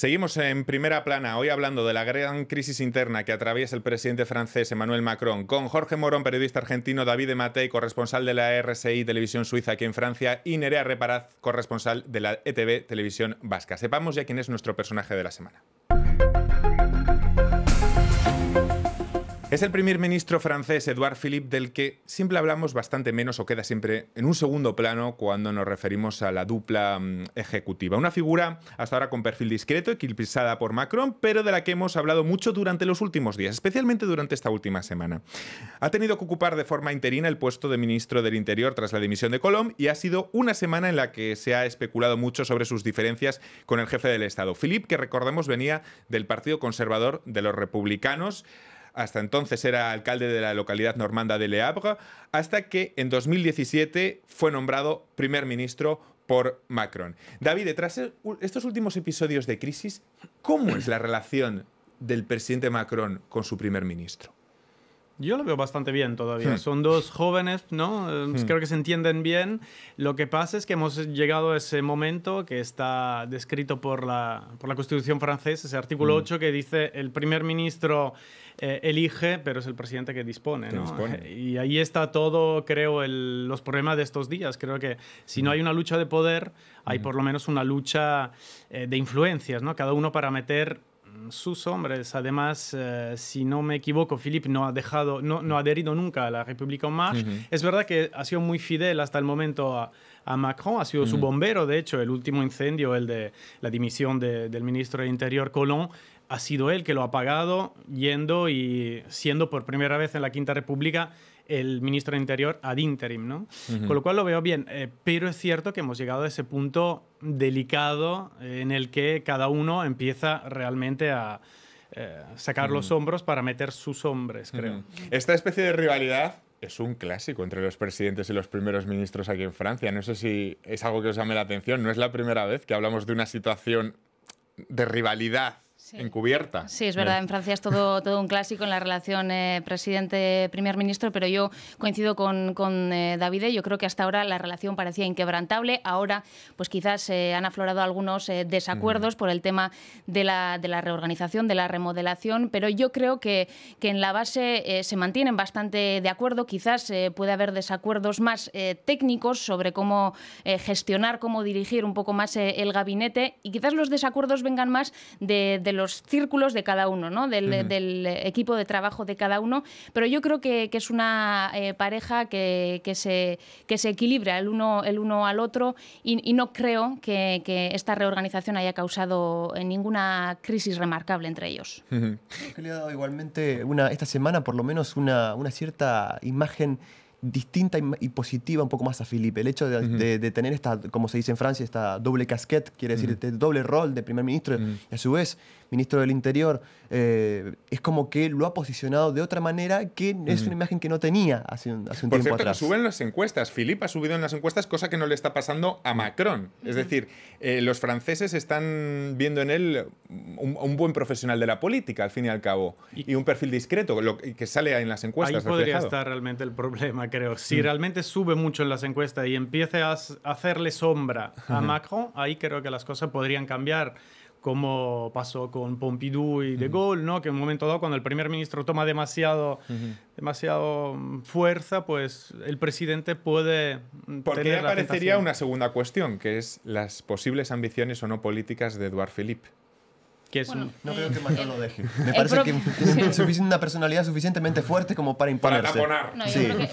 Seguimos en primera plana, hoy hablando de la gran crisis interna que atraviesa el presidente francés Emmanuel Macron, con Jorge Morón, periodista argentino, David de Matei, corresponsal de la RSI Televisión Suiza aquí en Francia, y Nerea Reparaz, corresponsal de la ETV Televisión Vasca. Sepamos ya quién es nuestro personaje de la semana. Es el primer ministro francés Edouard Philippe del que siempre hablamos bastante menos o queda siempre en un segundo plano cuando nos referimos a la dupla mm, ejecutiva. Una figura hasta ahora con perfil discreto, equilibrizada por Macron, pero de la que hemos hablado mucho durante los últimos días, especialmente durante esta última semana. Ha tenido que ocupar de forma interina el puesto de ministro del Interior tras la dimisión de Colom y ha sido una semana en la que se ha especulado mucho sobre sus diferencias con el jefe del Estado. Philippe, que recordemos venía del Partido Conservador de los Republicanos, hasta entonces era alcalde de la localidad normanda de Le Havre, hasta que en 2017 fue nombrado primer ministro por Macron. David, tras estos últimos episodios de crisis, ¿cómo es la relación del presidente Macron con su primer ministro? Yo lo veo bastante bien todavía. Hmm. Son dos jóvenes, ¿no? Eh, hmm. Creo que se entienden bien. Lo que pasa es que hemos llegado a ese momento que está descrito por la, por la Constitución francesa, ese artículo 8 hmm. que dice el primer ministro eh, elige, pero es el presidente que dispone, eh, Y ahí está todo, creo, los problemas de estos días. Creo que si no hay una lucha de poder, hay por lo menos una lucha de influencias, ¿no? Cada uno para meter sus hombres. Además, eh, si no me equivoco, Philippe no ha dejado, no, no ha adherido nunca a la República en Marche. Es verdad que ha sido muy fidel hasta el momento a, Macron, ha sido su bombero. De hecho, el último incendio, el de la dimisión del ministro del Interior Colón, ha sido él que lo ha pagado, yendo y siendo por primera vez en la Quinta República el ministro de Interior ad interim, ¿no? Con lo cual lo veo bien, eh, pero es cierto que hemos llegado a ese punto delicado eh, en el que cada uno empieza realmente a eh, sacar los hombros para meter sus hombres, creo. Esta especie de rivalidad es un clásico entre los presidentes y los primeros ministros aquí en Francia. No sé si es algo que os llame la atención. No es la primera vez que hablamos de una situación de rivalidad encubierta. Sí, es verdad. En Francia es todo, todo un clásico en la relación eh, presidente-primer ministro, pero yo coincido con, con eh, David. Yo creo que hasta ahora la relación parecía inquebrantable. Ahora, pues quizás se eh, han aflorado algunos desacuerdos por el tema de la, de la, reorganización, de la remodelación, pero yo creo que, que en la base se mantienen bastante de acuerdo. Quizás puede haber desacuerdos más técnicos sobre cómo gestionar, cómo dirigir un poco más el gabinete y quizás los desacuerdos vengan más de, de los los círculos de cada uno, ¿no? del, equipo de trabajo de cada uno, pero yo creo que, es una eh, pareja que, se, que se equilibra el uno, el uno al otro y, no creo que, esta reorganización haya causado eh, ninguna crisis remarcable entre ellos. le ha dado igualmente una, esta semana por lo menos una, una cierta imagen distinta y positiva un poco más a Felipe. El hecho de, tener esta, como se dice en Francia, esta doble casquette, quiere decir, este doble rol de primer ministro y a su vez ministro del Interior, eh, es como que lo ha posicionado de otra manera que es una imagen que no tenía hace un, tiempo un Por cierto, Que suben las encuestas. Felipe ha subido en las encuestas, cosa que no le está pasando a Macron. Es decir, eh, los franceses están viendo en él un, buen profesional de la política, al fin y al cabo, y, un perfil discreto, que sale en las encuestas. Ahí podría estar realmente el problema creo. Si mm. realmente sube mucho en las encuestas y empiece a hacerle sombra a Macron, ahí creo que las cosas podrían cambiar como pasó con Pompidou y De Gaulle, ¿no? que en un momento dado, cuando el primer ministro toma demasiado, demasiado mm, fuerza, pues el presidente puede... Mm, Porque aparecería una segunda cuestión, que es las posibles ambiciones o no políticas de Eduard Philippe es No creo eh, que Manuel lo eh, deje. Me parece que tiene una personalidad suficientemente fuerte como para imponerse. Para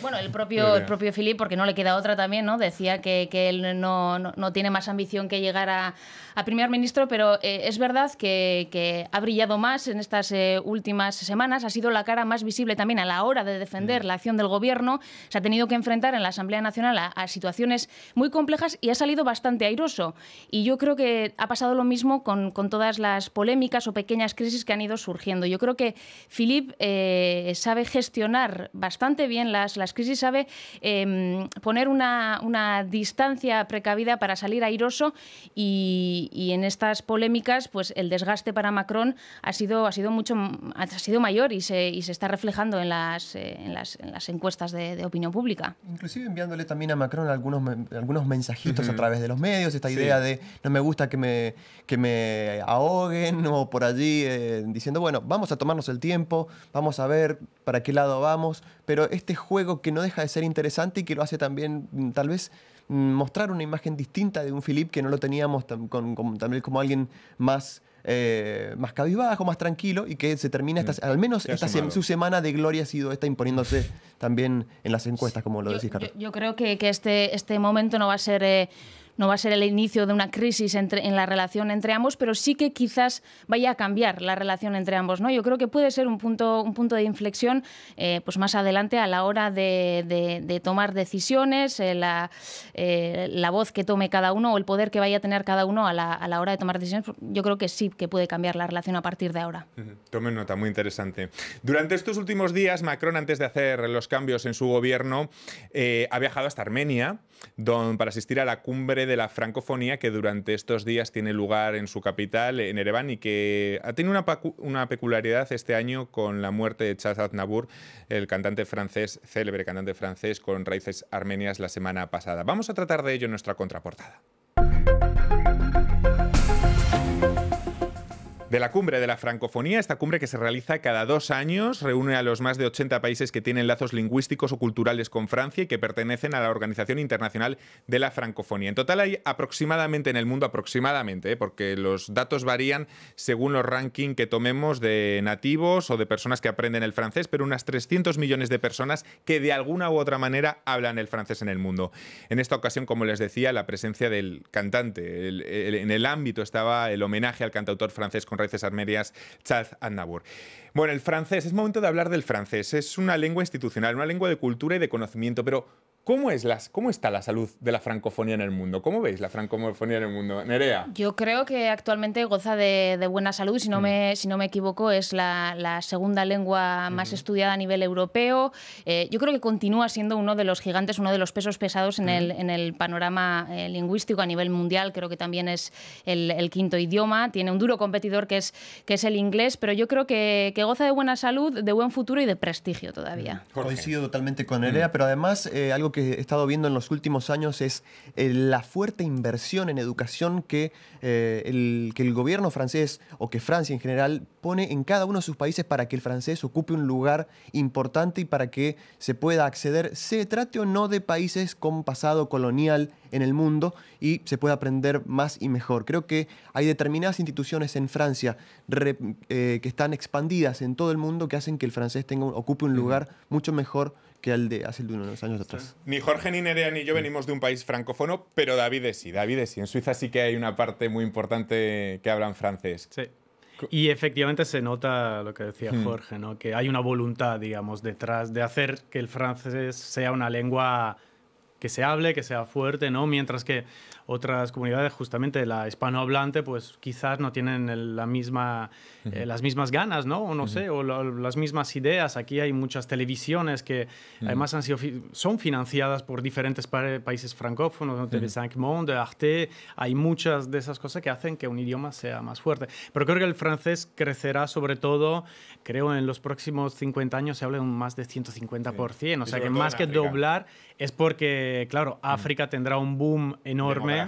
bueno, el propio, el propio Philip, porque no le queda otra también, ¿no? Decía que, que él no, no, tiene más ambición que llegar a, a primer ministro, pero eh, es verdad que, ha brillado más en estas últimas semanas, ha sido la cara más visible también a la hora de defender mm. la acción del gobierno. Se ha tenido que enfrentar en la Asamblea Nacional a, situaciones muy complejas y ha salido bastante airoso. Y yo creo que ha pasado lo mismo con, con todas las políticas polémicas o pequeñas crisis que han ido surgiendo. Yo creo que Philip eh, sabe gestionar bastante bien las, las crisis, sabe em, poner una, una, distancia precavida para salir airoso y, y, en estas polémicas pues el desgaste para Macron ha sido, ha sido, mucho, ha sido mayor y se, y se está reflejando en las, eh, en las, en las encuestas de, opinión pública. Inclusive enviándole también a Macron algunos, algunos mensajitos a través de los medios, esta idea de no me gusta que me, que me ahoguen, o por allí eh, diciendo, bueno, vamos a tomarnos el tiempo, vamos a ver para qué lado vamos, pero este juego que no deja de ser interesante y que lo hace también mm, tal vez mm, mostrar una imagen distinta de un Philip que no lo teníamos con, también como alguien más... Eh, más cabizbajo, más tranquilo y que se termina, esta, al menos esta su semana de gloria ha sido esta imponiéndose también en las encuestas, como lo decís, Carlos. Yo, creo que, este, este momento no va a ser... Eh, no va a ser el inicio de una crisis en la relación entre ambos, pero sí que quizás vaya a cambiar la relación entre ambos. ¿no? Yo creo que puede ser un punto, un punto de inflexión eh, pues más adelante a la hora de, tomar decisiones, eh, eh, la, voz que tome cada uno o el poder que vaya a tener cada uno a la, hora de tomar decisiones. Yo creo que sí que puede cambiar la relación a partir de ahora. Tomen nota, muy interesante. Durante estos últimos días, Macron, antes de hacer los cambios en su gobierno, ha viajado hasta Armenia don, para asistir a la cumbre de la francofonía que durante estos días tiene lugar en su capital, en Ereván, y que ha tenido una, peculiaridad este año con la muerte de Chaz Aznavour, el cantante francés, célebre cantante francés con raíces armenias la semana pasada. Vamos a tratar de ello en nuestra contraportada. de la cumbre de la francofonía, esta cumbre que se realiza cada dos años, reúne a los más de 80 países que tienen lazos lingüísticos o culturales con Francia y que pertenecen a la Organización Internacional de la Francofonía. En total hay aproximadamente en el mundo, aproximadamente, ¿eh? porque los datos varían según los rankings que tomemos de nativos o de personas que aprenden el francés, pero unas 300 millones de personas que de alguna u otra manera hablan el francés en el mundo. En esta ocasión, como les decía, la presencia del cantante. en el ámbito estaba el homenaje al cantautor francés con con raíces armerias, Chad Bueno, el francés, es momento de hablar del francés. Es una lengua institucional, una lengua de cultura y de conocimiento, pero ¿Cómo, es las, ¿Cómo está la salud de la francofonía en el mundo? ¿Cómo veis la francofonía en el mundo? Nerea. Yo creo que actualmente goza de, buena salud. Si no, mm. me, si no me equivoco, es la, segunda lengua más estudiada a nivel europeo. Eh, yo creo que continúa siendo uno de los gigantes, uno de los pesos pesados en, el, en el panorama eh, lingüístico a nivel mundial. Creo que también es el, quinto idioma. Tiene un duro competidor que es, que es el inglés, pero yo creo que, que goza de buena salud, de buen futuro y de prestigio todavía. Coincido totalmente con Nerea, mm. pero además eh, algo que he estado viendo en los últimos años es eh, la fuerte inversión en educación que, eh, el, que el gobierno francés o que Francia en general pone en cada uno de sus países para que el francés ocupe un lugar importante y para que se pueda acceder, se trate o no de países con pasado colonial en el mundo y se pueda aprender más y mejor. Creo que hay determinadas instituciones en Francia eh, que están expandidas en todo el mundo que hacen que el francés tenga, ocupe un lugar mucho mejor que de hace unos años atrás. Ni Jorge, ni Nerea, ni yo venimos de un país francófono, pero David sí, David sí. En Suiza sí que hay una parte muy importante que hablan francés. Sí. Y efectivamente se nota lo que decía hmm. Jorge, ¿no? que hay una voluntad, digamos, detrás de hacer que el francés sea una lengua que se hable, que sea fuerte, ¿no? Mientras que otras comunidades, justamente la hispanohablante, pues quizás no tienen la misma, eh, las mismas ganas, ¿no? O no sé, o las mismas ideas. Aquí hay muchas televisiones que además han sido son financiadas por diferentes países francófonos, de saint TV5 de Arte. Hay muchas de esas cosas que hacen que un idioma sea más fuerte. Pero creo que el francés crecerá sobre todo, creo, en los próximos 50 años se habla un más de 150%. O sea, que más que doblar es porque eh, claro, África tendrá un boom enorme.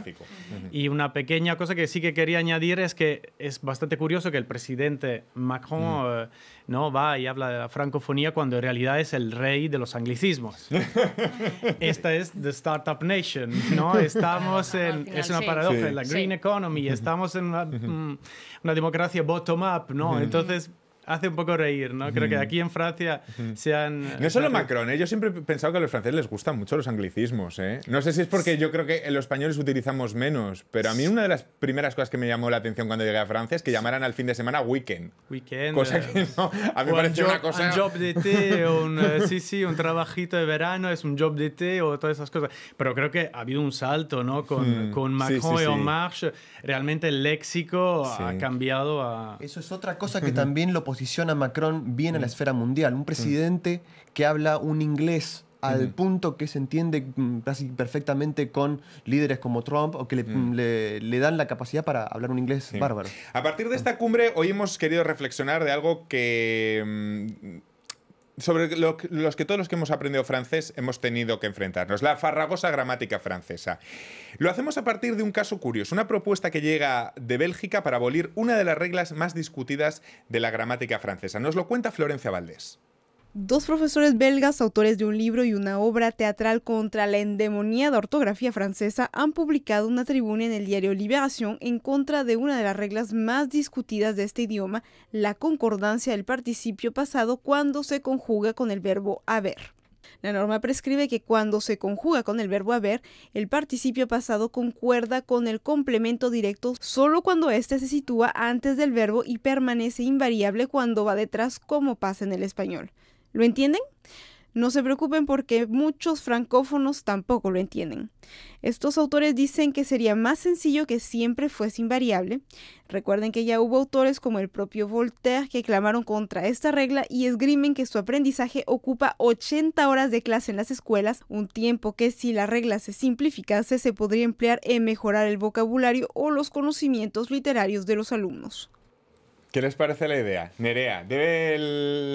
Y una pequeña cosa que sí que quería añadir es que es bastante curioso que el presidente Macron eh, no va y habla de la francofonía cuando en realidad es el rey de los anglicismos. Esta es The Startup Nation, ¿no? Estamos en... es una paradoja, la Green Economy, estamos en una, mm, una democracia bottom-up, ¿no? Entonces hace un poco reír, ¿no? Creo que aquí en Francia se han... No solo Macron, ¿eh? yo siempre he pensado que a los franceses les gustan mucho los anglicismos, ¿eh? No sé si es porque yo creo que los españoles utilizamos menos, pero a mí una de las primeras cosas que me llamó la atención cuando llegué a Francia es que llamaran al fin de semana weekend. Weekend. Cosa eh, que no, a mí me pareció una cosa... Un job de té, un, eh, sí, sí, un trabajito de verano es un job de té o todas esas cosas. Pero creo que ha habido un salto, ¿no? Con, hmm. con Macron y En Marche, realmente el léxico ha cambiado a... Eso es otra cosa que también lo posiciona a Macron bien a la mm. esfera mundial. Un mm. presidente que habla un inglés al punto que se entiende mm, casi perfectamente con líderes como Trump o que le, dan la capacidad para hablar un inglés bárbaro. A partir de esta cumbre, hoy hemos querido reflexionar de algo que sobre los que todos los que hemos aprendido francés hemos tenido que enfrentarnos, la farragosa gramática francesa. Lo hacemos a partir de un caso curioso, una propuesta que llega de Bélgica para abolir una de las reglas más discutidas de la gramática francesa. Nos lo cuenta Florencia Valdés. Dos profesores belgas, autores de un libro y una obra teatral contra la endemoniada ortografía francesa, han publicado una tribuna en el diario Liberación en contra de una de las reglas más discutidas de este idioma, la concordancia del participio pasado cuando se conjuga con el verbo haber. La norma prescribe que cuando se conjuga con el verbo haber, el participio pasado concuerda con el complemento directo solo cuando éste se sitúa antes del verbo y permanece invariable cuando va detrás como pasa en el español. ¿Lo entienden? No se preocupen porque muchos francófonos tampoco lo entienden. Estos autores dicen que sería más sencillo que siempre fuese invariable. Recuerden que ya hubo autores como el propio Voltaire que clamaron contra esta regla y esgrimen que su aprendizaje ocupa 80 horas de clase en las escuelas, un tiempo que si la regla se simplificase se podría emplear en mejorar el vocabulario o los conocimientos literarios de los alumnos. ¿Qué les parece la idea? Nerea, ¿debe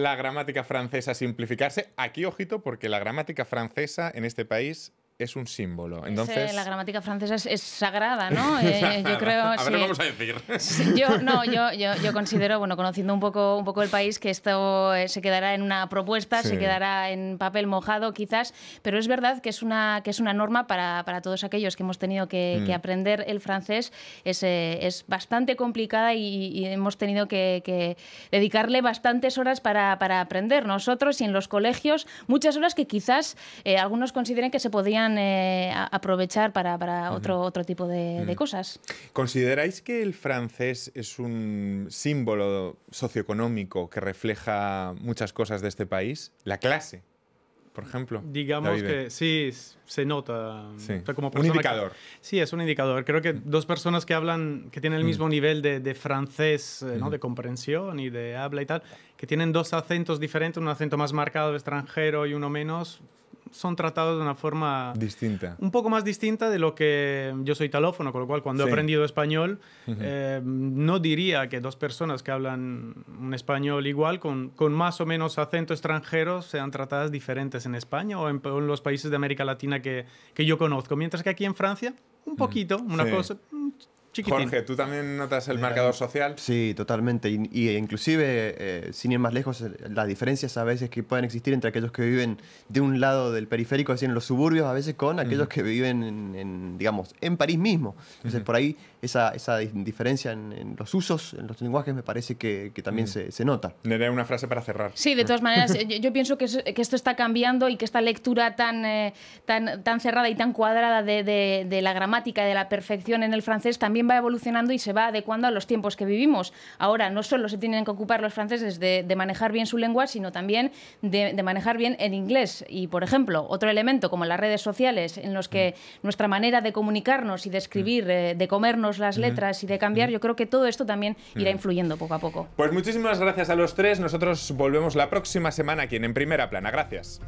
la gramática francesa simplificarse? Aquí, ojito, porque la gramática francesa en este país es un símbolo. Entonces... la gramática francesa es, sagrada, ¿no? Eh, yo creo... a ver, vamos a decir. yo, no, yo, considero, bueno, conociendo un poco, un poco el país, que esto eh, se quedará en una propuesta, se quedará en papel mojado quizás, pero es verdad que es una, que es una norma para, todos aquellos que hemos tenido que, mm. aprender el francés. Es, eh, bastante complicada y, hemos tenido que, dedicarle bastantes horas para, aprender nosotros y en los colegios, muchas horas que quizás algunos consideren que se podrían eh, aprovechar para, otro, otro tipo de, cosas. ¿Consideráis que el francés es un símbolo socioeconómico que refleja muchas cosas de este país? La clase. Por ejemplo. Digamos que sí, se nota. Mm, como un indicador. sí, es un indicador. Creo que dos personas que hablan, que tienen el mm. mismo nivel de, francés, eh, ¿no? de comprensión y de habla y tal, que tienen dos acentos diferentes, un acento más marcado de extranjero y uno menos, son tratados de una forma... Distinta. Un poco más distinta de lo que yo soy talófono, con lo cual cuando he aprendido español, eh, no diría que dos personas que hablan un español igual, con, con, más o menos acento extranjero, sean tratadas diferentes en España o en, los países de América Latina que, que, yo conozco. Mientras que aquí en Francia, un poquito, una cosa, mm, Jorge, ¿tú también notas el marcador social? Sí, totalmente. Y, eh, inclusive, eh, sin ir más lejos, las diferencias a veces que pueden existir entre aquellos que viven de un lado del periférico, así en los suburbios, a veces con aquellos que viven, en, digamos, en París mismo. Entonces, por ahí esa, esa diferencia en, los usos, en los lenguajes, me parece que, también mm. se, se, nota. Daré una frase para cerrar. Sí, de todas maneras, eh, yo, pienso que, esto está cambiando y que esta lectura tan, tan, tan cerrada y tan cuadrada de, de, de la gramática, de la perfección en el francés, también va evolucionando y se va adecuando a los tiempos que vivimos. Ahora no solo se tienen que ocupar los franceses de, manejar bien su lengua, sino también de, manejar bien el inglés. Y, por ejemplo, otro elemento como las redes sociales, en los que mm. nuestra manera de comunicarnos y de escribir, mm. eh, de comernos las mm. letras y de cambiar, yo creo que todo esto también irá influyendo poco a poco. Pues muchísimas gracias a los tres. Nosotros volvemos la próxima semana aquí en Primera Plana. Gracias.